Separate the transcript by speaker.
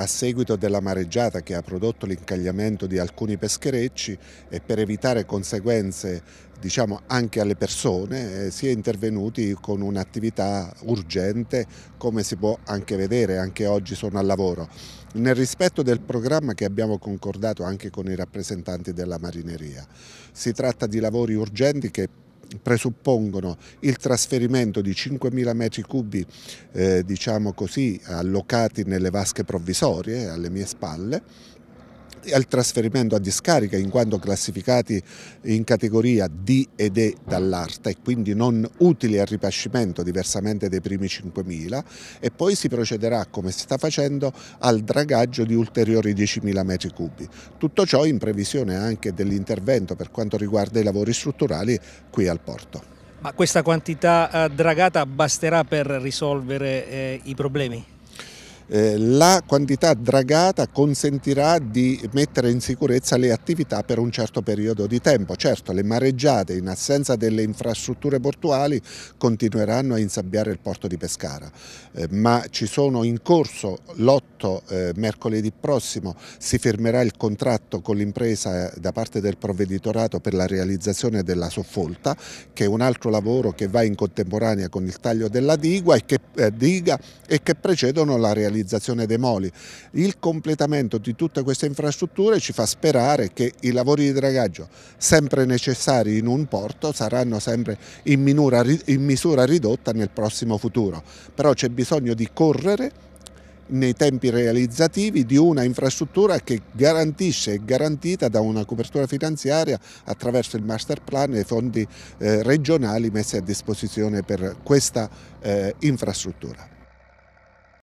Speaker 1: A seguito della mareggiata che ha prodotto l'incagliamento di alcuni pescherecci e per evitare conseguenze diciamo, anche alle persone eh, si è intervenuti con un'attività urgente come si può anche vedere, anche oggi sono al lavoro, nel rispetto del programma che abbiamo concordato anche con i rappresentanti della marineria. Si tratta di lavori urgenti che presuppongono il trasferimento di 5.000 metri cubi eh, diciamo così, allocati nelle vasche provvisorie alle mie spalle al trasferimento a discarica in quanto classificati in categoria D ed E dall'ARTA e quindi non utili al ripascimento diversamente dai primi 5.000 e poi si procederà come si sta facendo al dragaggio di ulteriori 10.000 metri cubi. Tutto ciò in previsione anche dell'intervento per quanto riguarda i lavori strutturali qui al porto.
Speaker 2: Ma questa quantità eh, dragata basterà per risolvere eh, i problemi?
Speaker 1: Eh, la quantità dragata consentirà di mettere in sicurezza le attività per un certo periodo di tempo. Certo, le mareggiate in assenza delle infrastrutture portuali continueranno a insabbiare il porto di Pescara, eh, ma ci sono in corso l'8 eh, mercoledì prossimo si firmerà il contratto con l'impresa eh, da parte del provveditorato per la realizzazione della soffolta, che è un altro lavoro che va in contemporanea con il taglio della diga e che, eh, diga e che precedono la realizzazione l'utilizzazione dei moli. Il completamento di tutte queste infrastrutture ci fa sperare che i lavori di dragaggio sempre necessari in un porto saranno sempre in, minura, in misura ridotta nel prossimo futuro, però c'è bisogno di correre nei tempi realizzativi di una infrastruttura che garantisce e garantita da una copertura finanziaria attraverso il master plan e i fondi eh, regionali messi a disposizione per questa eh, infrastruttura.